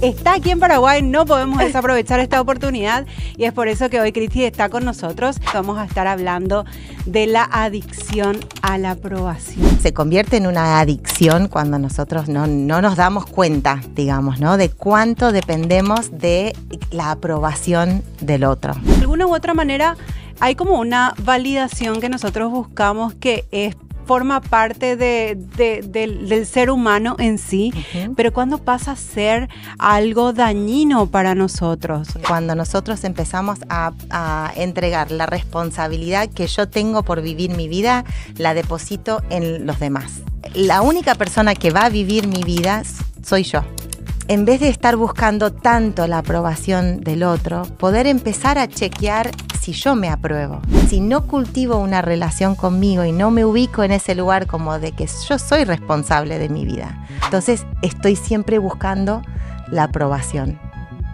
está aquí en Paraguay, no podemos desaprovechar esta oportunidad y es por eso que hoy Cristi está con nosotros. Vamos a estar hablando de la adicción a la aprobación. Se convierte en una adicción cuando nosotros no, nos damos cuenta, digamos, ¿no? De cuánto dependemos de la aprobación del otro. De alguna u otra manera, hay como una validación que nosotros buscamos que es forma parte del, ser humano en sí, pero cuando pasa a ser algo dañino para nosotros. Cuando nosotros empezamos a entregar la responsabilidad que yo tengo por vivir mi vida, la deposito en los demás. La única persona que va a vivir mi vida soy yo en vez de estar buscando tanto la aprobación del otro, poder empezar a chequear si yo me apruebo. Si no cultivo una relación conmigo y no me ubico en ese lugar como de que yo soy responsable de mi vida, entonces estoy siempre buscando la aprobación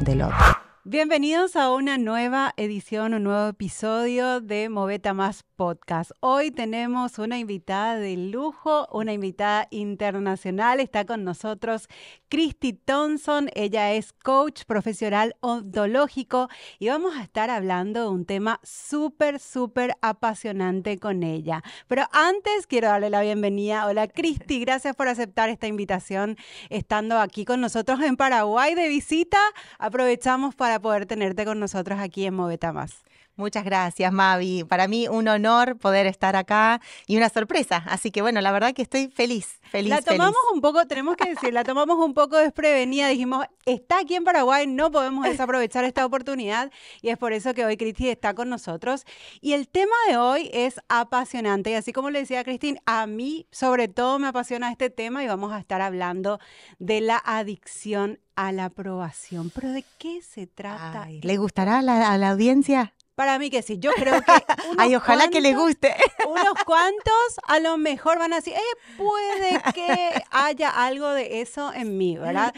del otro. Bienvenidos a una nueva edición, un nuevo episodio de Moveta Más Podcast. Hoy tenemos una invitada de lujo, una invitada internacional. Está con nosotros Christy Thompson. Ella es coach profesional ontológico y vamos a estar hablando de un tema súper, súper apasionante con ella. Pero antes quiero darle la bienvenida. Hola Christy, gracias por aceptar esta invitación estando aquí con nosotros en Paraguay de visita. Aprovechamos para poder tenerte con nosotros aquí en Moveta Más. Muchas gracias, Mavi. Para mí un honor poder estar acá y una sorpresa. Así que bueno, la verdad que estoy feliz, feliz. La tomamos un poco, tenemos que decir, la tomamos un poco desprevenida. Dijimos, está aquí en Paraguay, no podemos desaprovechar esta oportunidad y es por eso que hoy Cristi está con nosotros. Y el tema de hoy es apasionante y así como le decía Cristina, a mí sobre todo me apasiona este tema y vamos a estar hablando de la adicción a la aprobación. ¿Pero de qué se trata? ¿Le gustará a la audiencia? Para mí que sí, yo creo que... Ay, ojalá que le guste. unos cuantos a lo mejor van a decir, eh, puede que haya algo de eso en mí, ¿verdad?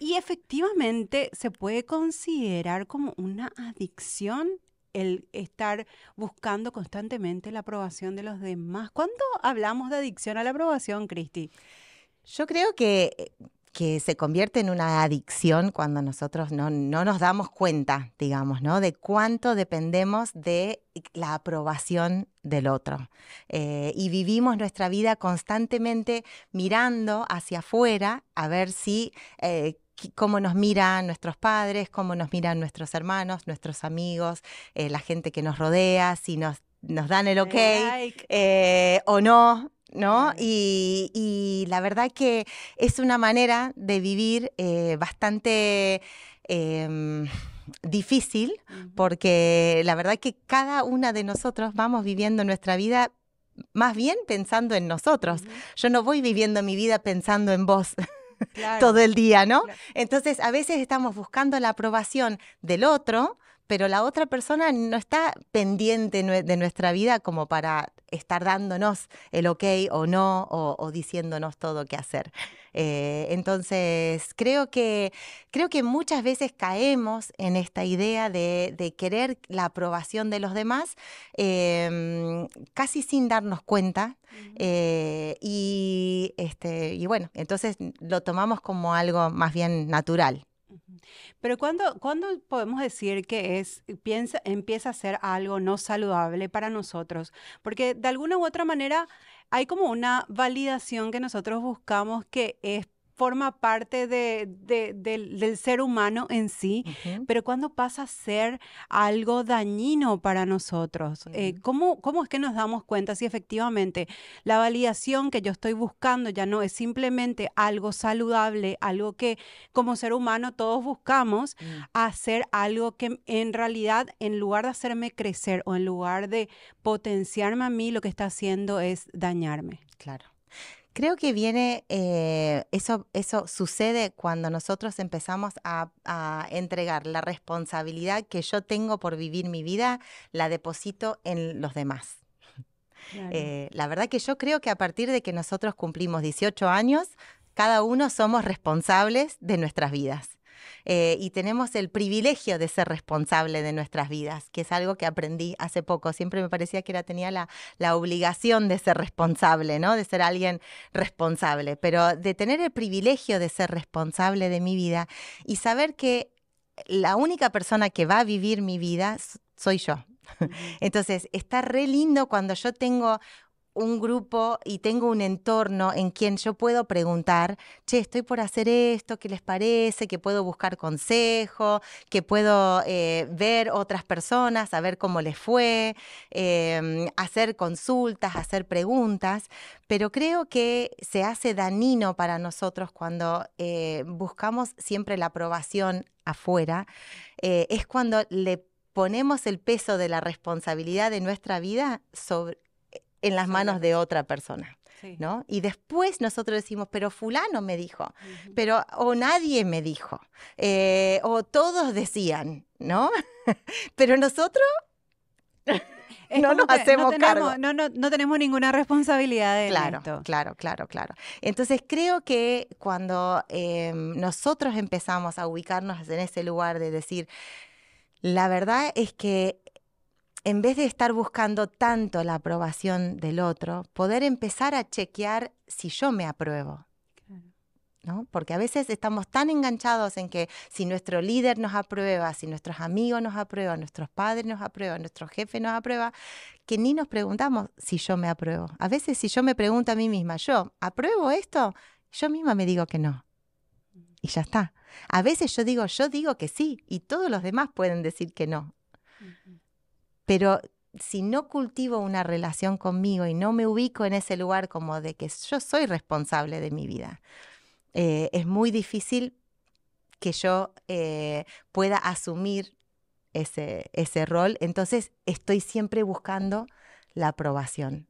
Y efectivamente se puede considerar como una adicción el estar buscando constantemente la aprobación de los demás. ¿Cuándo hablamos de adicción a la aprobación, Cristi? Yo creo que eh, que se convierte en una adicción cuando nosotros no, nos damos cuenta, digamos, ¿no? De cuánto dependemos de la aprobación del otro. Eh, y vivimos nuestra vida constantemente mirando hacia afuera a ver si... Eh, cómo nos miran nuestros padres, cómo nos miran nuestros hermanos, nuestros amigos, eh, la gente que nos rodea, si nos, nos dan el ok o no, ¿no? Y, la verdad que es una manera de vivir eh, bastante em, difícil, porque la verdad que cada una de nosotros vamos viviendo nuestra vida más bien pensando en nosotros. Yo no voy viviendo mi vida pensando en vos. todo el día, ¿no? Entonces, a veces estamos buscando la aprobación del otro, pero la otra persona no está pendiente de nuestra vida como para estar dándonos el ok o no o, diciéndonos todo qué hacer. Eh, entonces, creo que, creo que muchas veces caemos en esta idea de, querer la aprobación de los demás em, casi sin darnos cuenta. Eh, y, este, y bueno, entonces lo tomamos como algo más bien natural. Pero ¿cuándo, podemos decir que es, piensa, empieza a ser algo no saludable para nosotros? Porque de alguna u otra manera hay como una validación que nosotros buscamos que es forma parte de, del, ser humano en sí, pero cuando pasa a ser algo dañino para nosotros, eh, ¿cómo, es que nos damos cuenta si efectivamente la validación que yo estoy buscando ya no es simplemente algo saludable, algo que como ser humano todos buscamos, hacer mm. algo que en realidad en lugar de hacerme crecer o en lugar de potenciarme a mí, lo que está haciendo es dañarme? Claro. Creo que viene, eh, eso, sucede cuando nosotros empezamos a, entregar la responsabilidad que yo tengo por vivir mi vida, la deposito en los demás. Eh, la verdad que yo creo que a partir de que nosotros cumplimos 18 años, cada uno somos responsables de nuestras vidas. Eh, y tenemos el privilegio de ser responsable de nuestras vidas, que es algo que aprendí hace poco. Siempre me parecía que era, tenía la, obligación de ser responsable, ¿no? De ser alguien responsable, pero de tener el privilegio de ser responsable de mi vida y saber que la única persona que va a vivir mi vida soy yo. Entonces, está re lindo cuando yo tengo un grupo y tengo un entorno en quien yo puedo preguntar, che, estoy por hacer esto, ¿qué les parece? Que puedo buscar consejo, que puedo eh, ver otras personas, saber cómo les fue, em, hacer consultas, hacer preguntas, pero creo que se hace danino para nosotros cuando eh, buscamos siempre la aprobación afuera, eh, es cuando le ponemos el peso de la responsabilidad de nuestra vida sobre, en las manos de otra persona. ¿No? Y después nosotros decimos, pero fulano me dijo, pero o nadie me dijo, eh, o todos decían, ¿no? pero nosotros no nos hacemos cargo. No, tenemos ninguna responsabilidad de claro, Claro, claro, claro. Entonces creo que cuando em, nosotros empezamos a ubicarnos en ese lugar de decir, la verdad es que en vez de estar buscando tanto la aprobación del otro, poder empezar a chequear si yo me apruebo. ¿no? Porque a veces estamos tan enganchados en que si nuestro líder nos aprueba, si nuestros amigos nos aprueban, nuestros padres nos aprueban, nuestro jefe nos aprueba, que ni nos preguntamos si yo me apruebo. A veces si yo me pregunto a mí misma, ¿yo apruebo esto? Yo misma me digo que no. Y ya está. A veces yo digo, yo digo que sí, y todos los demás pueden decir que no. Pero si no cultivo una relación conmigo y no me ubico en ese lugar como de que yo soy responsable de mi vida, eh, es muy difícil que yo eh, pueda asumir ese, ese rol. Entonces estoy siempre buscando la aprobación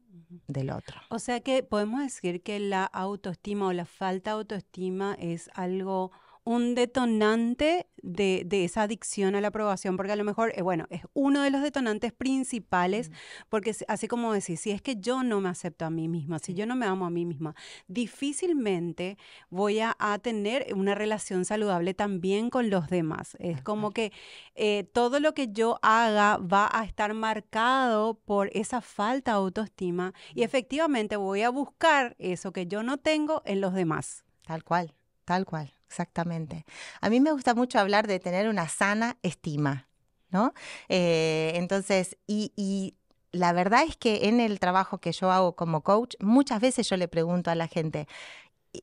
del otro. O sea que podemos decir que la autoestima o la falta de autoestima es algo un detonante de, esa adicción a la aprobación, porque a lo mejor, eh, bueno, es uno de los detonantes principales, porque así como decir, si es que yo no me acepto a mí misma, si yo no me amo a mí misma, difícilmente voy a, tener una relación saludable también con los demás. Es como que eh, todo lo que yo haga va a estar marcado por esa falta de autoestima y efectivamente voy a buscar eso que yo no tengo en los demás. Tal cual, tal cual exactamente. A mí me gusta mucho hablar de tener una sana estima, ¿no? Eh, entonces, y, la verdad es que en el trabajo que yo hago como coach, muchas veces yo le pregunto a la gente,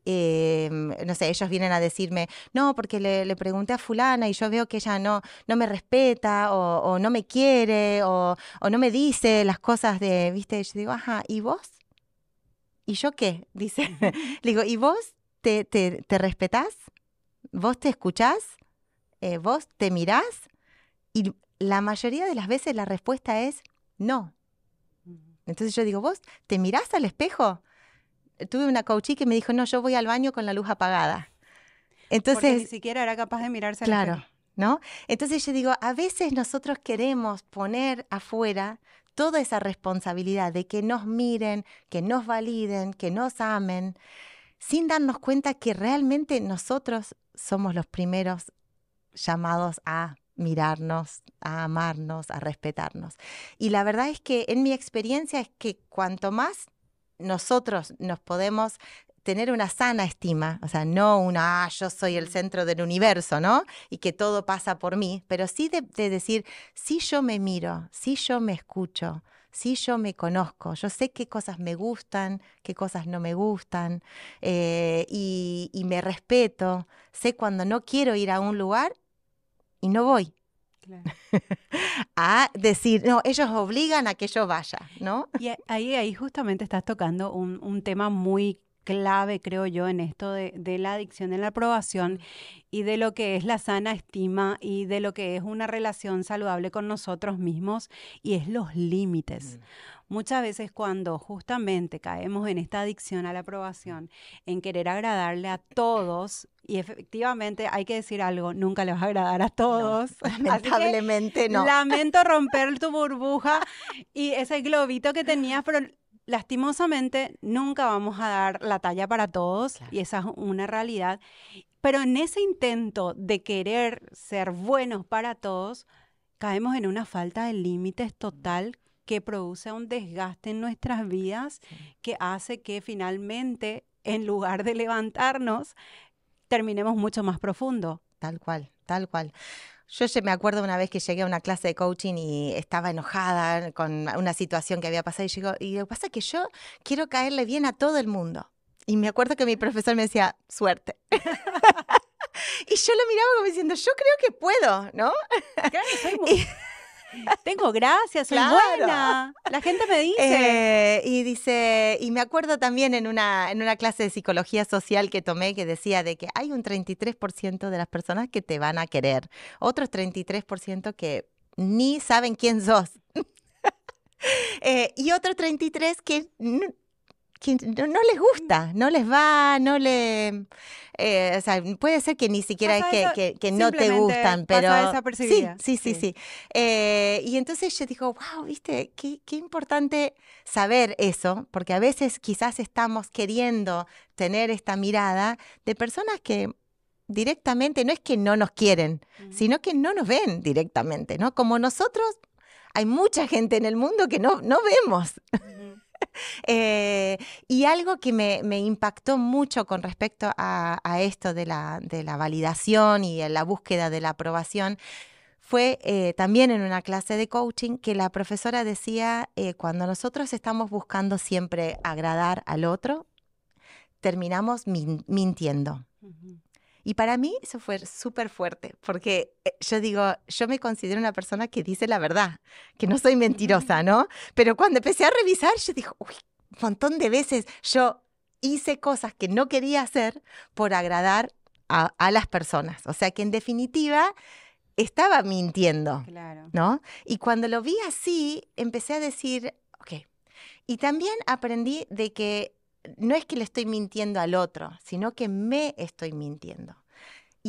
eh, no sé, ellos vienen a decirme, no, porque le, pregunté a fulana y yo veo que ella no, no me respeta o, no me quiere o, no me dice las cosas de, viste, yo digo, ajá, ¿y vos? ¿Y yo qué? Dice, le digo, ¿y vos te, te, te respetás? vos te escuchás, eh, vos te mirás y la mayoría de las veces la respuesta es no. Entonces yo digo, vos te mirás al espejo. Tuve una coachí que me dijo, no, yo voy al baño con la luz apagada. Entonces, Porque ni siquiera era capaz de mirarse al claro, espejo. ¿no? Entonces yo digo, a veces nosotros queremos poner afuera toda esa responsabilidad de que nos miren, que nos validen, que nos amen, sin darnos cuenta que realmente nosotros somos los primeros llamados a mirarnos, a amarnos, a respetarnos. Y la verdad es que en mi experiencia es que cuanto más nosotros nos podemos tener una sana estima, o sea, no una, ah, yo soy el centro del universo, ¿no? Y que todo pasa por mí, pero sí de, decir, si yo me miro, si yo me escucho, Sí, yo me conozco, yo sé qué cosas me gustan, qué cosas no me gustan, eh, y, me respeto, sé cuando no quiero ir a un lugar y no voy. a decir, no, ellos obligan a que yo vaya, ¿no? Y ahí, ahí justamente estás tocando un, un tema muy clave, creo yo, en esto de, la adicción en la aprobación y de lo que es la sana estima y de lo que es una relación saludable con nosotros mismos y es los límites. Mm. Muchas veces cuando justamente caemos en esta adicción a la aprobación, en querer agradarle a todos, y efectivamente hay que decir algo, nunca le vas a agradar a todos. lamentablemente no. Lamento romper tu burbuja y ese globito que tenías, pero lastimosamente nunca vamos a dar la talla para todos y esa es una realidad. Pero en ese intento de querer ser buenos para todos, caemos en una falta de límites total que produce un desgaste en nuestras vidas que hace que finalmente, en lugar de levantarnos, terminemos mucho más profundo. Tal cual, tal cual. Yo me acuerdo una vez que llegué a una clase de coaching y estaba enojada con una situación que había pasado y digo, y lo pasa es que yo quiero caerle bien a todo el mundo. Y me acuerdo que mi profesor me decía, suerte. y yo lo miraba como diciendo, yo creo que puedo, ¿no? Claro, soy muy... Tengo gracias, soy buena. La gente me dice. Eh, y dice, y me acuerdo también en una, en una clase de psicología social que tomé que decía de que hay un 33% de las personas que te van a querer, otros 33% que ni saben quién sos. Eh, y otro 33 que que no, les gusta, no les va, no le... Eh, o sea, puede ser que ni siquiera es que, que, no te gustan, pero... Sí, sí, sí, sí. Eh, y entonces yo digo, wow, viste, qué, qué importante saber eso, porque a veces quizás estamos queriendo tener esta mirada de personas que directamente no es que no nos quieren, sino que no nos ven directamente, ¿no? Como nosotros hay mucha gente en el mundo que no, no vemos. Eh, y algo que me, impactó mucho con respecto a, esto de la, validación y la búsqueda de la aprobación fue eh, también en una clase de coaching que la profesora decía, eh, cuando nosotros estamos buscando siempre agradar al otro, terminamos mintiendo. Y para mí eso fue súper fuerte, porque eh, yo digo, yo me considero una persona que dice la verdad, que no soy mentirosa, ¿no? Pero cuando empecé a revisar, yo dije, uy, un montón de veces yo hice cosas que no quería hacer por agradar a, las personas. O sea que en definitiva estaba mintiendo, ¿no? Y cuando lo vi así, empecé a decir, ok. Y también aprendí de que no es que le estoy mintiendo al otro, sino que me estoy mintiendo.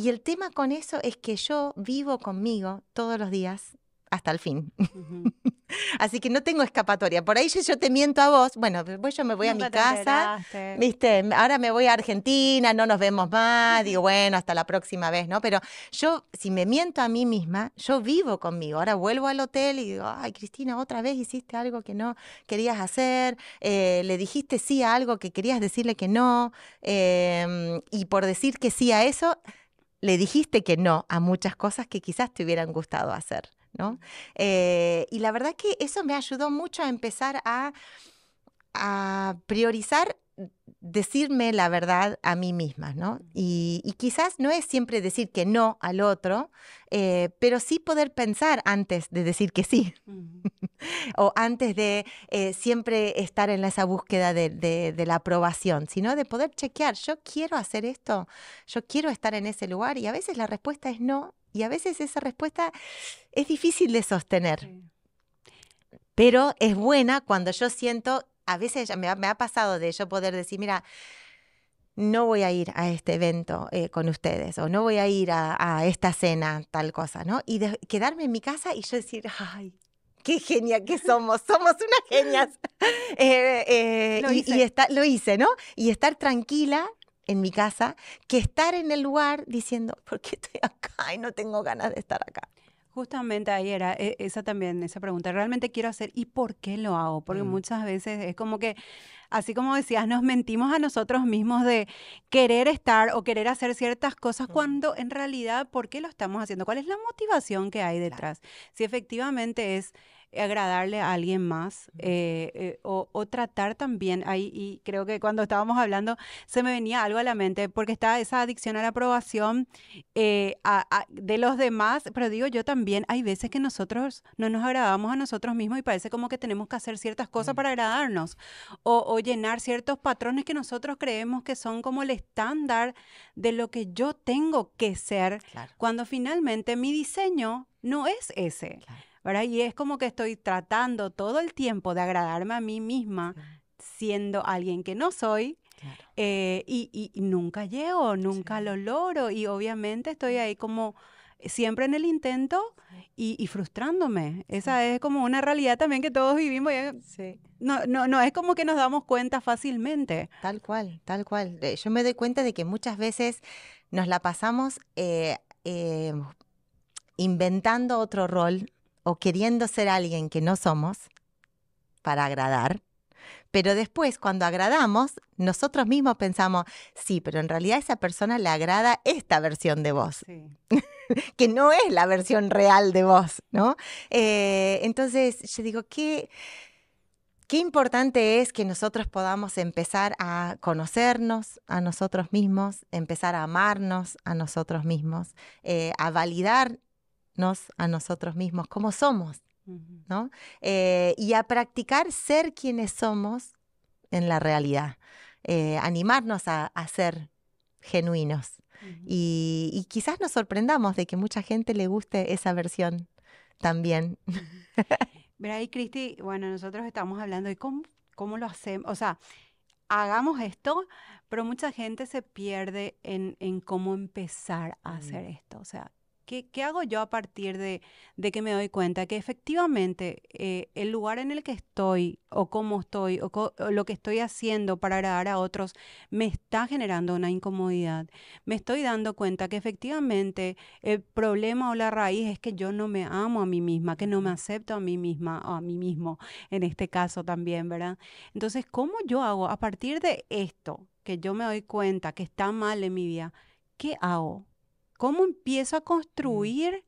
Y el tema con eso es que yo vivo conmigo todos los días hasta el fin. Así que no tengo escapatoria. Por ahí yo, te miento a vos, bueno, después yo me voy a mi casa, ¿viste? Ahora me voy a Argentina, no nos vemos más, digo, bueno, hasta la próxima vez, ¿no? Pero yo, si me miento a mí misma, yo vivo conmigo. Ahora vuelvo al hotel y digo, ay, Cristina, otra vez hiciste algo que no querías hacer, eh, le dijiste sí a algo que querías decirle que no, em, y por decir que sí a eso, le dijiste que no a muchas cosas que quizás te hubieran gustado hacer, ¿no? Eh, y la verdad que eso me ayudó mucho a empezar a, a priorizar decirme la verdad a mí misma, ¿no? Y, quizás no es siempre decir que no al otro, eh, pero sí poder pensar antes de decir que sí, o antes de eh, siempre estar en esa búsqueda de, la aprobación, sino de poder chequear, yo quiero hacer esto, yo quiero estar en ese lugar, y a veces la respuesta es no, y a veces esa respuesta es difícil de sostener. pero es buena cuando yo siento a veces me ha, me ha pasado de yo poder decir, mira, no voy a ir a este evento eh, con ustedes o no voy a ir a, esta cena, tal cosa, ¿no? Y quedarme en mi casa y yo decir, ay, qué genia que somos, somos unas genias. Eh, eh, y, está, lo hice, ¿no? Y estar tranquila en mi casa que estar en el lugar diciendo, ¿por qué estoy acá y no tengo ganas de estar acá? Justamente ahí era e, esa también, esa pregunta. Realmente quiero hacer, ¿y por qué lo hago? Porque mm. muchas veces es como que, así como decías, nos mentimos a nosotros mismos de querer estar o querer hacer ciertas cosas cuando en realidad, ¿por qué lo estamos haciendo? ¿Cuál es la motivación que hay detrás? Si efectivamente es agradarle a alguien más eh, eh, o, tratar también ahí, y creo que cuando estábamos hablando se me venía algo a la mente, porque está esa adicción a la aprobación eh, de los demás, pero digo yo también, hay veces que nosotros no nos agradamos a nosotros mismos y parece como que tenemos que hacer ciertas cosas mm. para agradarnos o, llenar ciertos patrones que nosotros creemos que son como el estándar de lo que yo tengo que ser, cuando finalmente mi diseño no es ese. Y es como que estoy tratando todo el tiempo de agradarme a mí misma siendo alguien que no soy. Eh, y, nunca llego, nunca lo logro y obviamente estoy ahí como siempre en el intento y, frustrándome. Esa es como una realidad también que todos vivimos. No, no, no es como que nos damos cuenta fácilmente. Tal cual, tal cual. Eh, yo me doy cuenta de que muchas veces nos la pasamos eh, inventando otro rol o queriendo ser alguien que no somos para agradar, pero después cuando agradamos, nosotros mismos pensamos, sí, pero en realidad a esa persona le agrada esta versión de vos, que no es la versión real de vos, ¿no? Eh, entonces yo digo, ¿qué, qué importante es que nosotros podamos empezar a conocernos a nosotros mismos, empezar a amarnos a nosotros mismos, eh, a validar nos a nosotros mismos, como somos, ¿no? Eh, y a practicar ser quienes somos en la realidad, eh, animarnos a, ser genuinos. y, quizás nos sorprendamos de que mucha gente le guste esa versión también. Verá, y Cristi, bueno, nosotros estamos hablando de cómo, cómo lo hacemos, o sea, hagamos esto, pero mucha gente se pierde en, en cómo empezar a mm. hacer esto. O sea, ¿Qué, hago yo a partir de, que me doy cuenta que efectivamente eh, el lugar en el que estoy o cómo estoy o, o, lo que estoy haciendo para agradar a otros me está generando una incomodidad? Me estoy dando cuenta que efectivamente el problema o la raíz es que yo no me amo a mí misma, que no me acepto a mí misma o a mí mismo en este caso también, ¿verdad? Entonces, ¿cómo yo hago a partir de esto? que yo me doy cuenta que está mal en mi vida, ¿qué hago? ¿Cómo empiezo a mm. construir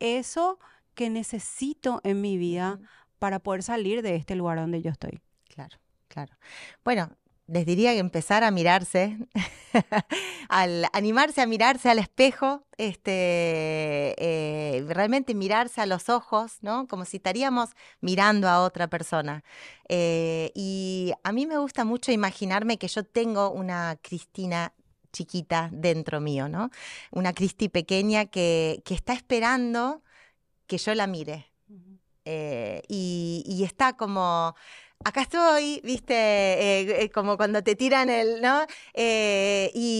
eso que necesito en mi vida para poder salir de este lugar donde yo estoy? Claro, claro. Bueno, les diría que empezar a mirarse, al animarse a mirarse al espejo, este, eh, realmente mirarse a los ojos, ¿no? Como si estaríamos mirando a otra persona. Eh, y a mí me gusta mucho imaginarme que yo tengo una Cristina chiquita dentro mío, ¿no? Una Cristi pequeña que, está esperando que yo la mire. Eh, y, está como, acá estoy, viste, eh, como cuando te tiran el, ¿no? Eh, y,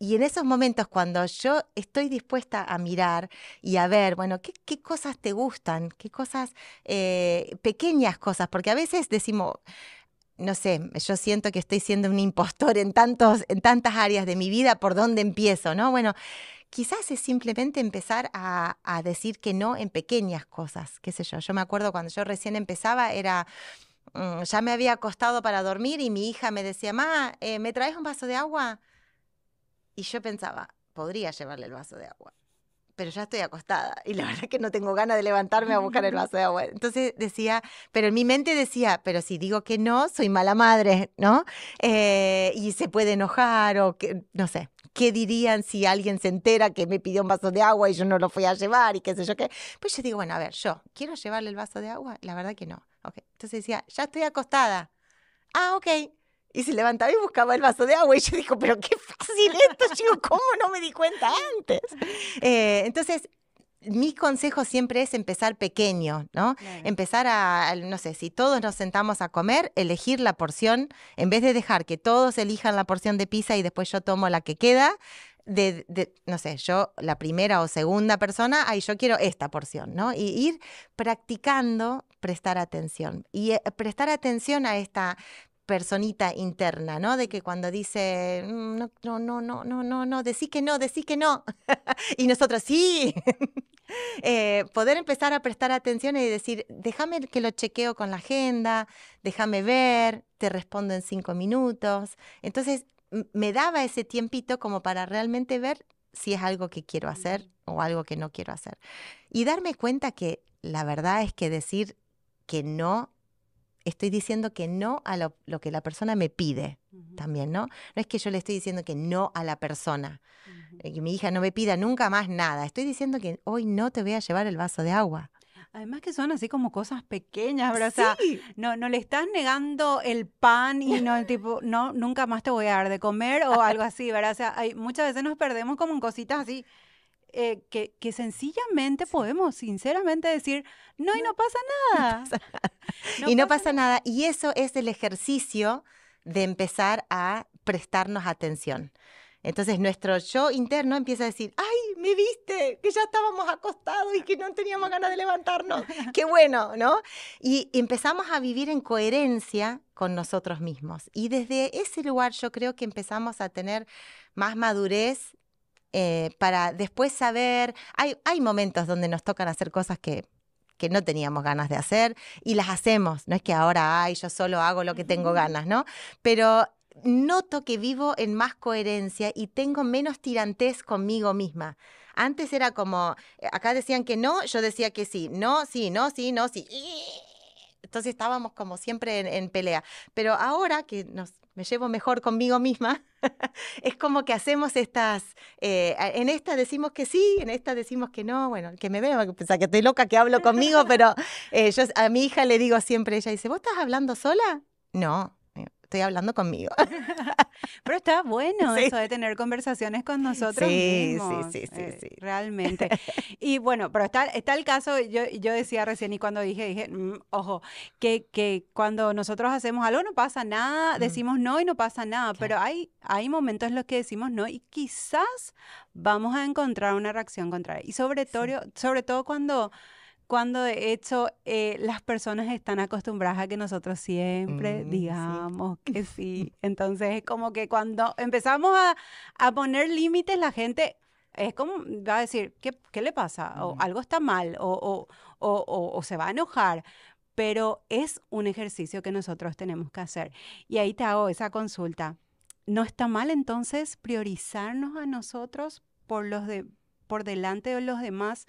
en esos momentos cuando yo estoy dispuesta a mirar y a ver, bueno, qué, qué cosas te gustan, qué cosas, pequeñas cosas, porque a veces decimos no sé, yo siento que estoy siendo un impostor en, tantos, en tantas áreas de mi vida, ¿por dónde empiezo? ¿No? Bueno, quizás es simplemente empezar a, decir que no en pequeñas cosas, qué sé yo. Yo me acuerdo cuando yo recién empezaba era... Mm, ya me había acostado para dormir y mi hija me decía, Ma, eh, ¿me traes un vaso de agua? Y yo pensaba, podría llevarle el vaso de agua pero ya estoy acostada y la verdad es que no tengo ganas de levantarme a buscar el vaso de agua. Entonces decía, pero en mi mente decía, pero si digo que no, soy mala madre, ¿no? Eh, y se puede enojar o que, no sé, ¿qué dirían si alguien se entera que me pidió un vaso de agua y yo no lo fui a llevar y qué sé yo qué? Pues yo digo, bueno, a ver, yo, ¿quiero llevarle el vaso de agua? La verdad que no. Entonces decía, ya estoy acostada. Ah, ok y se levantaba y buscaba el vaso de agua. Y yo digo, pero qué fácil esto, digo, ¿cómo no me di cuenta antes? Eh, entonces, mi consejo siempre es empezar pequeño, ¿no? Empezar a, no sé, si todos nos sentamos a comer, elegir la porción, en vez de dejar que todos elijan la porción de pizza y después yo tomo la que queda, de, no sé, yo la primera o segunda persona, ay, yo quiero esta porción, ¿no? Y ir practicando prestar atención. Y eh, prestar atención a esta personita interna, ¿no? De que cuando dice, mm, no, no, no, no, no, no, no, decí que no, decí que no. y nosotros, sí. Eh, poder empezar a prestar atención y decir, déjame que lo chequeo con la agenda, déjame ver, te respondo en cinco minutos. Entonces, me daba ese tiempito como para realmente ver si es algo que quiero hacer o algo que no quiero hacer. Y darme cuenta que la verdad es que decir que no estoy diciendo que no a lo, que la persona me pide también, ¿no? No es que yo le estoy diciendo que no a la persona, eh, que mi hija no me pida nunca más nada, estoy diciendo que hoy no te voy a llevar el vaso de agua. Además que son así como cosas pequeñas, ¿verdad? Sí. no, no le estás negando el pan y no el tipo, no, nunca más te voy a dar de comer o algo así, ¿verdad? O sea, muchas veces nos perdemos como en cositas así. Eh, que, sencillamente podemos sinceramente decir, no, y pasa nada. No pasa nada y no pasa, nada. Y eso es el ejercicio de empezar a prestarnos atención. Entonces nuestro yo interno empieza a decir, ay, me viste, que ya estábamos acostados y que no teníamos ganas de levantarnos. Qué bueno, ¿no? Y empezamos a vivir en coherencia con nosotros mismos. Y desde ese lugar yo creo que empezamos a tener más madurez eh, para después saber, hay, hay momentos donde nos tocan hacer cosas que que no teníamos ganas de hacer y las hacemos. No es que ahora, ay, yo solo hago lo que tengo ganas, ¿no? Pero noto que vivo en más coherencia y tengo menos tirantes conmigo misma. Antes era como, eh, acá decían que no, yo decía que sí, no, sí, no, sí, no, sí. Entonces estábamos como siempre en, pelea. Pero ahora que nos, me llevo mejor conmigo misma, es como que hacemos estas, eh, en esta decimos que sí, en esta decimos que no, bueno, que me veo, que que estoy loca, que hablo conmigo, pero eh, yo a mi hija le digo siempre, ella dice, ¿vos estás hablando sola? No, estoy hablando conmigo. Pero está bueno eso de tener conversaciones con nosotros sí, Sí, sí, sí, eh, sí. Realmente. Y bueno, pero está, está el caso, yo, yo decía recién y cuando dije, dije, mm, ojo, que, que cuando nosotros hacemos algo no pasa nada, mm. decimos no y no pasa nada, pero hay, hay momentos en los que decimos no y quizás vamos a encontrar una reacción contraria. Y sobre sobre todo cuando cuando de hecho eh, las personas están acostumbradas a que nosotros siempre mm, digamos que sí. Entonces es como que cuando empezamos a, poner límites, la gente es como, va a decir, ¿qué, qué le pasa? O mm. algo está mal, o, se va a enojar pero es un ejercicio que nosotros tenemos que hacer. Y ahí te hago esa consulta. ¿No está mal entonces priorizarnos a nosotros por, los de, por delante de los demás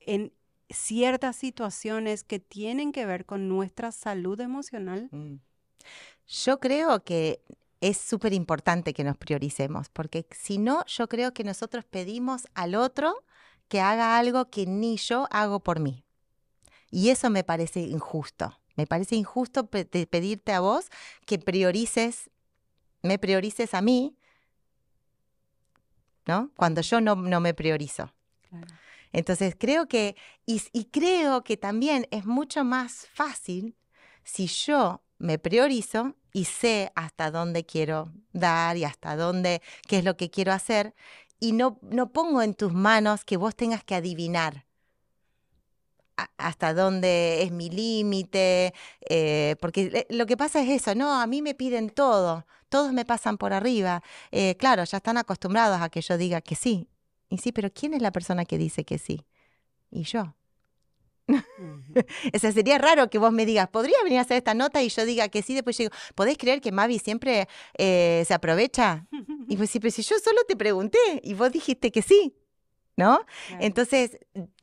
en ciertas situaciones que tienen que ver con nuestra salud emocional? Mm. Yo creo que es súper importante que nos prioricemos, porque si no, yo creo que nosotros pedimos al otro que haga algo que ni yo hago por mí. Y eso me parece injusto. Me parece injusto pedirte a vos que priorices, me priorices a mí, ¿no? Cuando yo no, no me priorizo. Entonces creo que, y, creo que también es mucho más fácil si yo me priorizo y sé hasta dónde quiero dar y hasta dónde, qué es lo que quiero hacer, y no, no pongo en tus manos que vos tengas que adivinar hasta dónde es mi límite, eh, porque eh, lo que pasa es eso, no, a mí me piden todo, todos me pasan por arriba. Eh, claro, ya están acostumbrados a que yo diga que sí, y sí, pero ¿quién es la persona que dice que sí? Y yo. o sea, sería raro que vos me digas, ¿podría venir a hacer esta nota? Y yo diga que sí, después llego ¿podés creer que Mavi siempre eh, se aprovecha? Y pues sí, pero si yo solo te pregunté y vos dijiste que sí, ¿no? Entonces,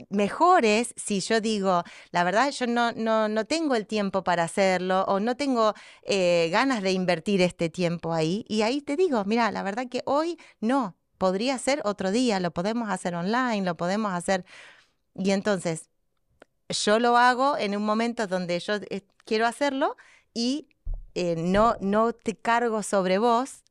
mejor es si yo digo, la verdad, yo no, no, no tengo el tiempo para hacerlo o no tengo eh, ganas de invertir este tiempo ahí. Y ahí te digo, mira, la verdad que hoy no, podría ser otro día, lo podemos hacer online, lo podemos hacer... Y entonces, yo lo hago en un momento donde yo eh, quiero hacerlo y eh, no, no te cargo sobre vos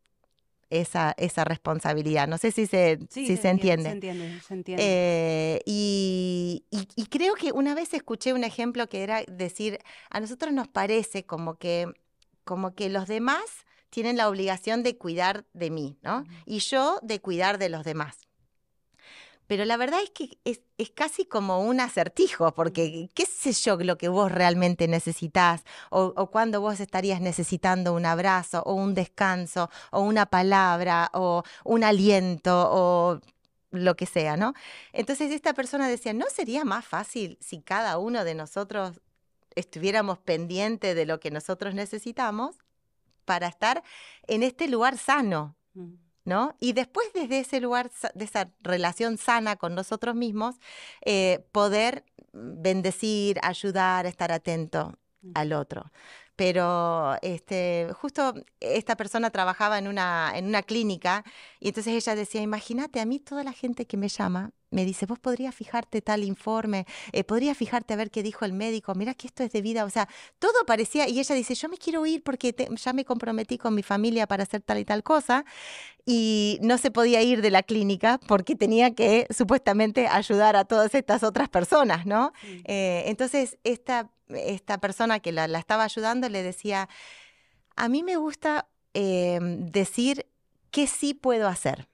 esa, esa responsabilidad. No sé si se, si se, entiende. Sí, Se entiende, eh, y, creo que una vez escuché un ejemplo que era decir, a nosotros nos parece como que, como que los demás tienen la obligación de cuidar de mí, ¿no? Y yo de cuidar de los demás. Pero la verdad es que es, casi como un acertijo, porque qué sé yo lo que vos realmente necesitas, o, o cuándo vos estarías necesitando un abrazo, o un descanso, o una palabra, o un aliento, o lo que sea, ¿no? Entonces esta persona decía, ¿no sería más fácil si cada uno de nosotros estuviéramos pendiente de lo que nosotros necesitamos para estar en este lugar sano, mm. ¿no? Y después desde ese lugar, de esa relación sana con nosotros mismos, eh, poder bendecir, ayudar, estar atento mm. al otro. Pero este, justo esta persona trabajaba en una, en una clínica y entonces ella decía, imagínate a mí toda la gente que me llama me dice, vos podrías fijarte tal informe, eh, podrías fijarte a ver qué dijo el médico, mira que esto es de vida, o sea, todo parecía, y ella dice, yo me quiero ir porque ya me comprometí con mi familia para hacer tal y tal cosa, y no se podía ir de la clínica porque tenía que supuestamente ayudar a todas estas otras personas, ¿no? Eh, entonces, esta, esta persona que la, estaba ayudando le decía, a mí me gusta eh, decir qué sí puedo hacer.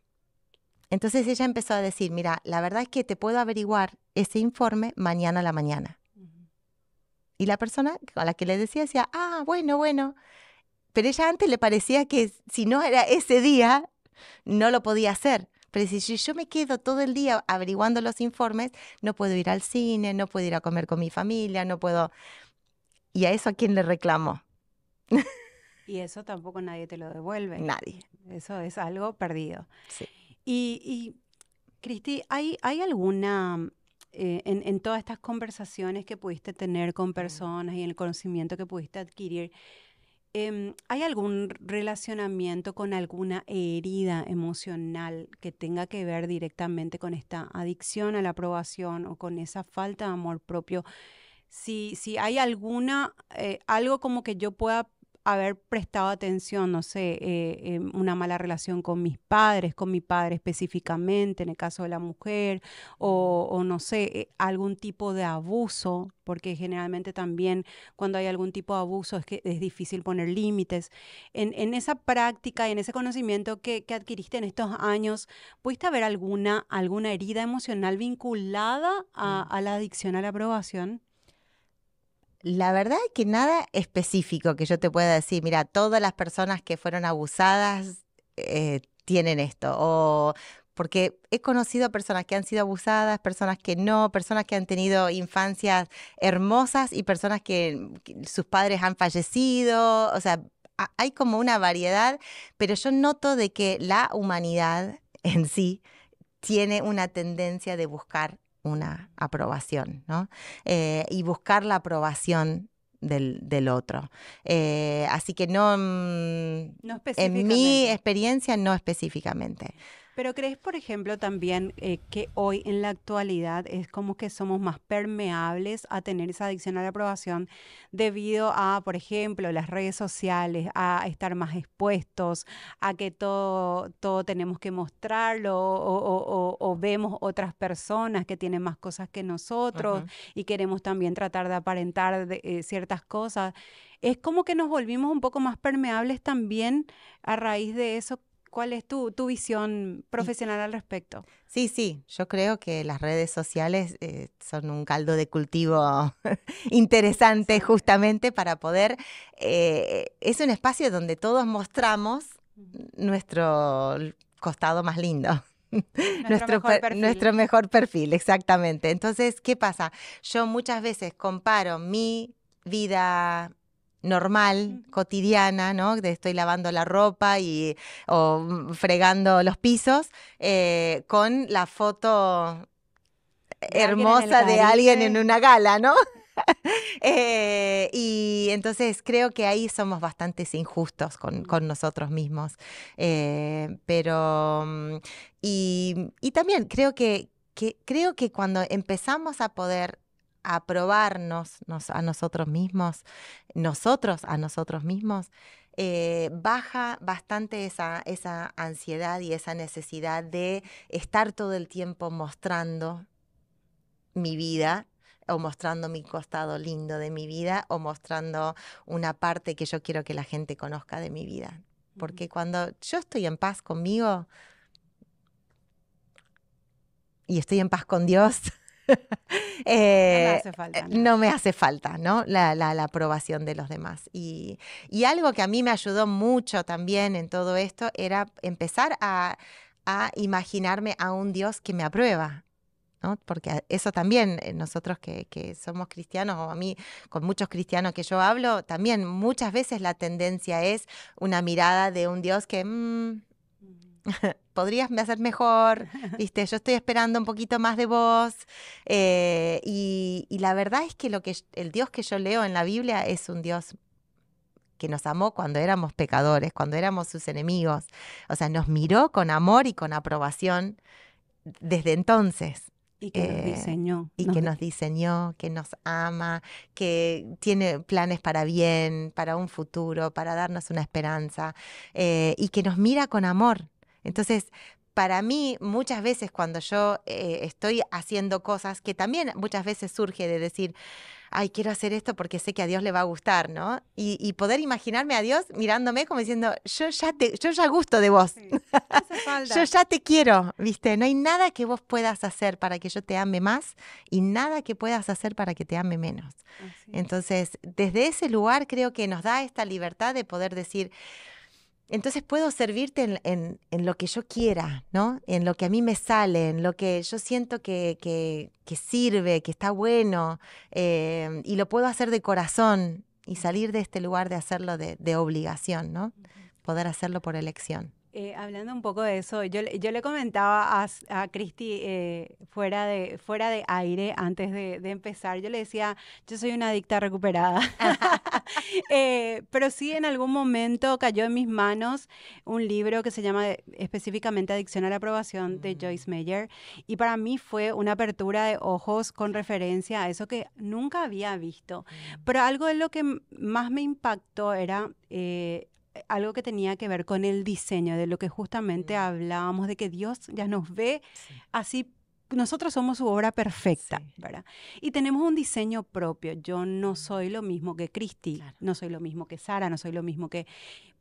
Entonces ella empezó a decir, mira, la verdad es que te puedo averiguar ese informe mañana a la mañana. Y la persona a la que le decía decía, ah, bueno, bueno. Pero ella antes le parecía que si no era ese día, no lo podía hacer. Pero si yo me quedo todo el día averiguando los informes, no puedo ir al cine, no puedo ir a comer con mi familia, no puedo... ¿Y a eso a quién le reclamo? y eso tampoco nadie te lo devuelve. Nadie. Eso es algo perdido. Sí. Y, y Cristi, ¿hay, alguna mm, eh, en, todas estas conversaciones que pudiste tener con personas y en el conocimiento que pudiste adquirir, em, ¿hay algún relacionamiento con alguna herida emocional que tenga que ver directamente con esta adicción a la aprobación o con esa falta de amor propio? Si, si hay alguna, eh, algo como que yo pueda haber prestado atención, no sé, eh, una mala relación con mis padres, con mi padre específicamente, en el caso de la mujer, o, no sé, eh, algún tipo de abuso, porque generalmente también cuando hay algún tipo de abuso es que es difícil poner límites. En, esa práctica y en ese conocimiento que, adquiriste en estos años, ¿pudiste haber alguna, alguna herida emocional vinculada a la adicción a la aprobación? la verdad es que nada específico que yo te pueda decir, mira, todas las personas que fueron abusadas eh, tienen esto, o porque he conocido personas que han sido abusadas, personas que no, personas que han tenido infancias hermosas y personas que, sus padres han fallecido, o sea, hay como una variedad, pero yo noto de que la humanidad en sí tiene una tendencia de buscar una aprobación, ¿no? Eh, y buscar la aprobación del, otro. Eh, así que no, mm, no en mi experiencia no específicamente. Pero crees, por ejemplo, también eh, que hoy en la actualidad es como que somos más permeables a tener esa adicción a la aprobación debido a, por ejemplo, las redes sociales, a estar más expuestos, a que todo, todo tenemos que mostrarlo o, vemos otras personas que tienen más cosas que nosotros y queremos también tratar de aparentar eh, ciertas cosas. Es como que nos volvimos un poco más permeables también a raíz de eso ¿Cuál es tu, visión profesional al respecto? Sí, sí, yo creo que las redes sociales eh, son un caldo de cultivo interesante justamente para poder... Eh, es un espacio donde todos mostramos nuestro costado más lindo. Nuestro, nuestro, mejor perfil, exactamente. Entonces, ¿qué pasa? Yo muchas veces comparo mi vida normal, cotidiana, ¿no? De estoy lavando la ropa y, o mm, fregando los pisos, eh, con la foto hermosa de alguien en una gala, ¿no? Eh, y entonces creo que ahí somos bastante injustos con, nosotros mismos. Eh, pero, mm, y, y, también creo que, que, creo que cuando empezamos a poder a probarnos a nosotros mismos, nosotros a nosotros mismos, eh, baja bastante esa ansiedad y esa necesidad de estar todo el tiempo mostrando mi vida o mostrando mi costado lindo de mi vida o mostrando una parte que yo quiero que la gente conozca de mi vida. Porque cuando yo estoy en paz conmigo y estoy en paz con Dios, Eh, eh, no me hace falta. No, La, aprobación de los demás. Y, algo que a mí me ayudó mucho también en todo esto era empezar a, a imaginarme a un Dios que me aprueba, Porque eso también, eh, nosotros que, que, somos cristianos, o a mí, con muchos cristianos que yo hablo, también muchas veces la tendencia es una mirada de un Dios que, mm, mm. podrías hacer mejor, viste, yo estoy esperando un poquito más de vos. Eh, y, la verdad es que, lo que el Dios que yo leo en la Biblia es un Dios que nos amó cuando éramos pecadores, cuando éramos sus enemigos. O sea, nos miró con amor y con aprobación desde entonces. Y que nos eh, diseñó. Y que nos diseñó, que nos ama, que tiene planes para bien, para un futuro, para darnos una esperanza, eh, y que nos mira con amor. Entonces, para mí, muchas veces cuando yo eh, estoy haciendo cosas, que también muchas veces surge de decir, ay, quiero hacer esto porque sé que a Dios le va a gustar, ¿no? Y, poder imaginarme a Dios mirándome como diciendo, yo ya, te, yo ya gusto de vos, yo ya te quiero, ¿viste? No hay nada que vos puedas hacer para que yo te ame más y nada que puedas hacer para que te ame menos. Entonces, desde ese lugar creo que nos da esta libertad de poder decir, entonces puedo servirte en, lo que yo quiera, ¿no? En lo que a mí me sale, en lo que yo siento que, que, que sirve, que está bueno, eh, y lo puedo hacer de corazón y salir de este lugar de hacerlo de, de obligación, ¿no? Poder hacerlo por elección. Eh, hablando un poco de eso, yo, yo le comentaba a, a Cristi eh, fuera, de, fuera de aire antes de, de, empezar, yo le decía, yo soy una adicta recuperada, eh, pero sí en algún momento cayó en mis manos un libro que se llama específicamente Adicción a la Aprobación de mm. Joyce Meyer y para mí fue una apertura de ojos con referencia a eso que nunca había visto, mm. pero algo de lo que más me impactó era algo que tenía que ver con el diseño, de lo que justamente hablábamos, de que Dios ya nos ve así. Nosotros somos su obra perfecta, ¿verdad? Y tenemos un diseño propio. Yo no soy lo mismo que Cristi, no soy lo mismo que Sara, no soy lo mismo que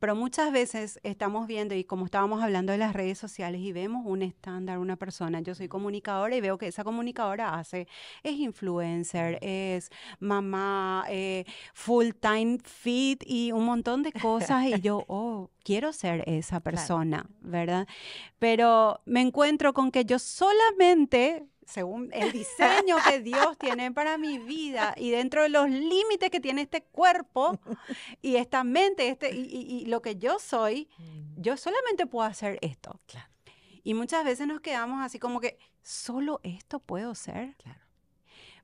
pero muchas veces estamos viendo, y como estábamos hablando de las redes sociales, y vemos un estándar, una persona, yo soy comunicadora y veo que esa comunicadora hace, es influencer, es mamá, eh, full time fit y un montón de cosas, y yo, oh, quiero ser esa persona, ¿verdad? Pero me encuentro con que yo solamente según el diseño que Dios tiene para mi vida y dentro de los límites que tiene este cuerpo y esta mente este, y, lo que yo soy, mm. yo solamente puedo hacer esto. Y muchas veces nos quedamos así como que, solo esto puedo ser.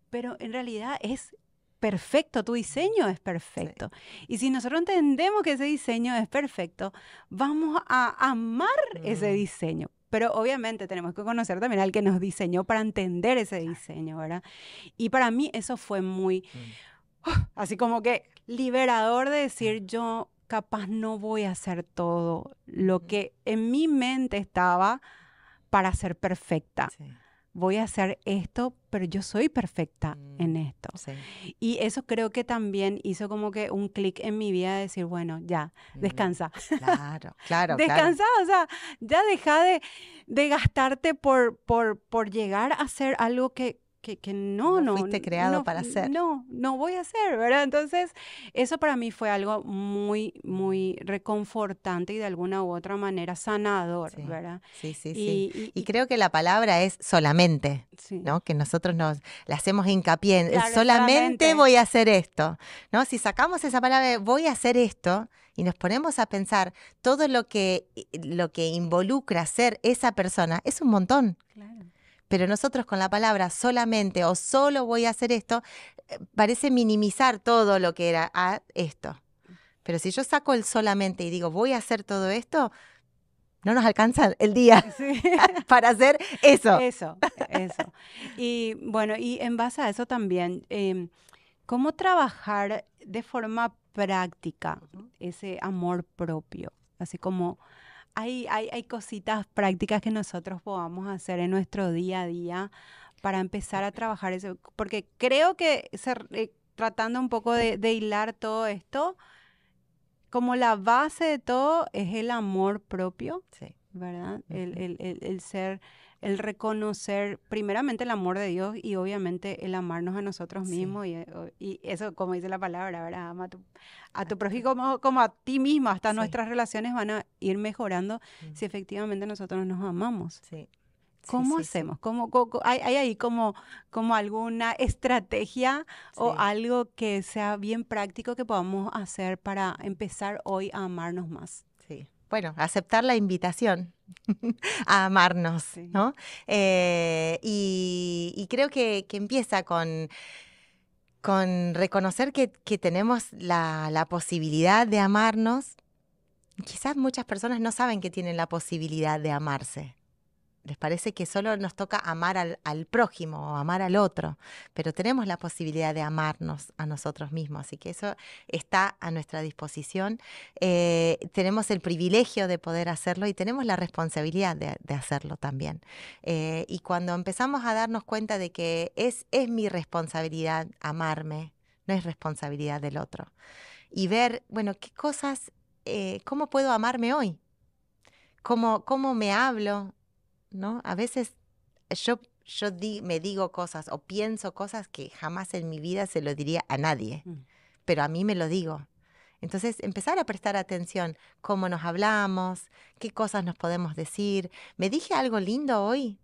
Pero en realidad es perfecto, tu diseño es perfecto. Y si nosotros entendemos que ese diseño es perfecto, vamos a amar ese mm. diseño pero obviamente tenemos que conocer también al que nos diseñó para entender ese diseño, ¿verdad? Y para mí eso fue muy, mm. así como que liberador de decir mm. yo capaz no voy a hacer todo lo mm. que en mi mente estaba para ser perfecta voy a hacer esto, pero yo soy perfecta en mm, esto. Y eso creo que también hizo como que un clic en mi vida de decir, bueno, ya, mm, descansa. claro, claro. descansa, o sea, ya deja de, gastarte por, por, por llegar a hacer algo que, que, no, no, no, Fuiste creado para hacer. No, no voy a hacer, ¿verdad? Entonces, eso para mí fue algo muy, muy reconfortante y de alguna u otra manera sanador, ¿verdad? Sí, sí, sí. Y, creo que la palabra es solamente, ¿no? Que nosotros nos la hacemos hincapié en solamente voy a hacer esto, ¿no? Si sacamos esa palabra de voy a hacer esto y nos ponemos a pensar todo lo que, lo que involucra ser esa persona, es un montón. Claro. Pero nosotros con la palabra solamente o solo voy a hacer esto, eh, parece minimizar todo lo que era a ah, esto. Pero si yo saco el solamente y digo voy a hacer todo esto, no nos alcanza el día para hacer eso. Eso, eso. Y bueno, y en base a eso también, em, ¿cómo trabajar de forma práctica ese amor propio? Así como hay, cositas prácticas que nosotros podamos hacer en nuestro día a día para empezar a trabajar eso, porque creo que eh, tratando un poco de, hilar todo esto, como la base de todo es el amor propio, ¿verdad? el, el, el, ser el reconocer primeramente el amor de Dios y obviamente el amarnos a nosotros mismos eh, y, eso, como dice la palabra, ¿verdad? a tu, prójimo como, a ti mismo, hasta nuestras relaciones van a ir mejorando si efectivamente nosotros nos amamos. ¿Cómo hacemos? ¿Cómo, hay, ahí como, como alguna estrategia o algo que sea bien práctico que podamos hacer para empezar hoy a amarnos más? Sí. Bueno, aceptar la invitación a amarnos, ¿no? Eh, y, y, creo que, que empieza con, con reconocer que, que tenemos la, la, posibilidad de amarnos. Quizás muchas personas no saben que tienen la posibilidad de amarse les parece que solo nos toca amar al, prójimo o amar al otro, pero tenemos la posibilidad de amarnos a nosotros mismos, así que eso está a nuestra disposición. Eh, tenemos el privilegio de poder hacerlo y tenemos la responsabilidad de, hacerlo también. Eh, y cuando empezamos a darnos cuenta de que es, es mi responsabilidad amarme, no es responsabilidad del otro, y ver, bueno, qué cosas, eh, cómo puedo amarme hoy, cómo, cómo me hablo ¿no? A veces yo, yo me digo cosas o pienso cosas que jamás en mi vida se lo diría a nadie, mm. pero a mí me lo digo. Entonces, empezar a prestar atención, cómo nos hablamos, qué cosas nos podemos decir. ¿Me dije algo lindo hoy?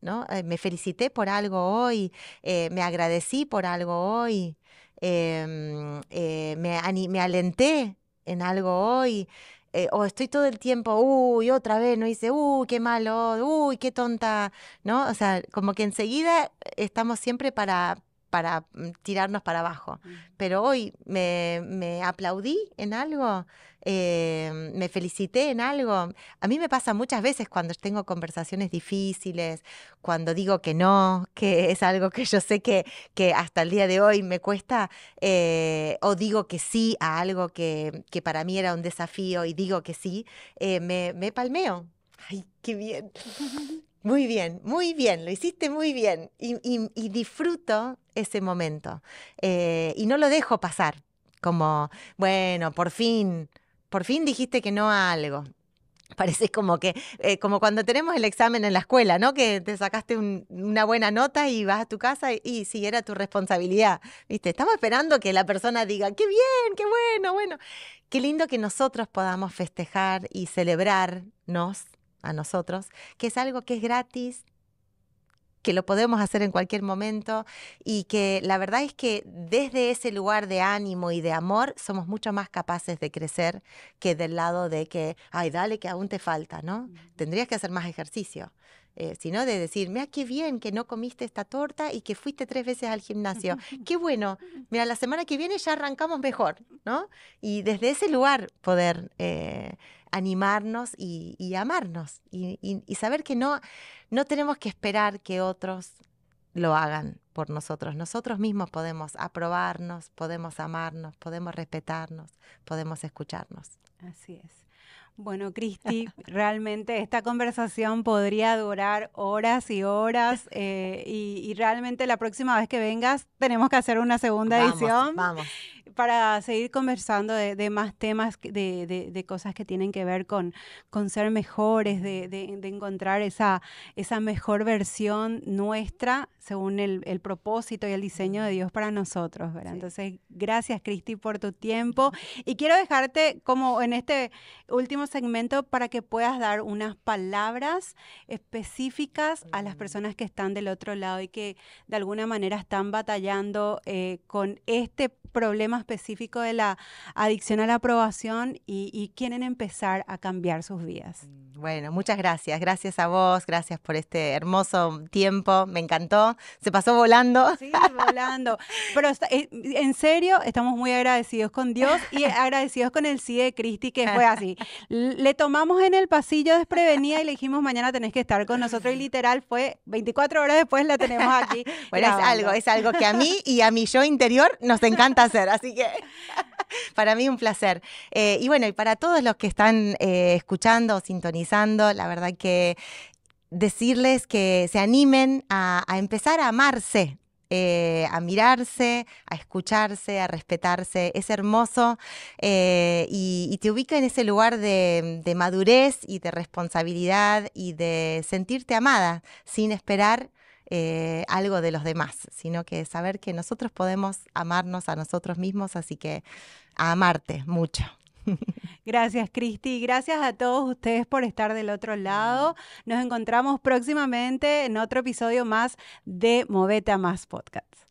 ¿No? Eh, me felicité por algo hoy, eh, me agradecí por algo hoy, em, eh, me, me alenté en algo hoy. Eh, o estoy todo el tiempo, uy, otra vez, no hice, uy, qué malo, uy, qué tonta, ¿no? O sea, como que enseguida estamos siempre para, para mm, tirarnos para abajo. Pero hoy me, aplaudí en algo, em, me felicité en algo. A mí me pasa muchas veces cuando tengo conversaciones difíciles, cuando digo que no, que es algo que yo sé que, hasta el día de hoy me cuesta, eh, o digo que sí a algo que, para mí era un desafío y digo que sí, eh, me, me palmeo. Ay, qué bien. Muy bien, muy bien, lo hiciste muy bien y, disfruto ese momento. Eh, y no lo dejo pasar, como, bueno, por fin, por fin dijiste que no a algo. Parece como que, eh, como cuando tenemos el examen en la escuela, ¿no? Que te sacaste una buena nota y vas a tu casa y, y sí, era tu responsabilidad, ¿viste? Estamos esperando que la persona diga, qué bien, qué bueno, bueno. Qué lindo que nosotros podamos festejar y celebrarnos a nosotros, que es algo que es gratis, que lo podemos hacer en cualquier momento y que la verdad es que desde ese lugar de ánimo y de amor somos mucho más capaces de crecer que del lado de que, ay, dale que aún te falta, ¿no? Tendrías que hacer más ejercicio. Eh, sino de decir, mira qué bien que no comiste esta torta y que fuiste tres veces al gimnasio, qué bueno, mira, la semana que viene ya arrancamos mejor, ¿no? Y desde ese lugar poder eh, animarnos y, amarnos y, y, saber que no, no tenemos que esperar que otros lo hagan por nosotros. Nosotros mismos podemos aprobarnos, podemos amarnos, podemos respetarnos, podemos escucharnos. Así es. Bueno, Cristi, realmente esta conversación podría durar horas y horas eh, y, realmente la próxima vez que vengas tenemos que hacer una segunda edición. Vamos para seguir conversando de, más temas, de, cosas que tienen que ver con, con ser mejores, de, encontrar esa, esa mejor versión nuestra según el, propósito y el diseño de Dios para nosotros, Entonces, gracias Cristi por tu tiempo y quiero dejarte como en este último segmento para que puedas dar unas palabras específicas a las mm. personas que están del otro lado y que de alguna manera están batallando eh, con este problema específico de la adicción a la aprobación y, quieren empezar a cambiar sus vidas. Mm, bueno, muchas gracias. Gracias a vos, gracias por este hermoso tiempo. Me encantó. Se pasó volando. Sí, volando. Pero eh, en serio, estamos muy agradecidos con Dios y agradecidos con el sí de Cristi, que fue así. Le tomamos en el pasillo desprevenida y le dijimos, mañana tenés que estar con nosotros. Y literal fue 24 horas después la tenemos aquí. Bueno, es algo, es algo que a mí y a mi yo interior nos encanta hacer. Así que para mí un placer. Eh, y bueno, y para todos los que están eh, escuchando o sintonizando, la verdad que decirles que se animen a, empezar a amarse, eh, a mirarse, a escucharse, a respetarse. Es hermoso y, te ubica en ese lugar de, de, madurez y de responsabilidad y de sentirte amada sin esperar eh, algo de los demás, sino que saber que nosotros podemos amarnos a nosotros mismos, así que a amarte mucho. Gracias, Cristi. Gracias a todos ustedes por estar del otro lado. Nos encontramos próximamente en otro episodio más de Moveta Más Podcast.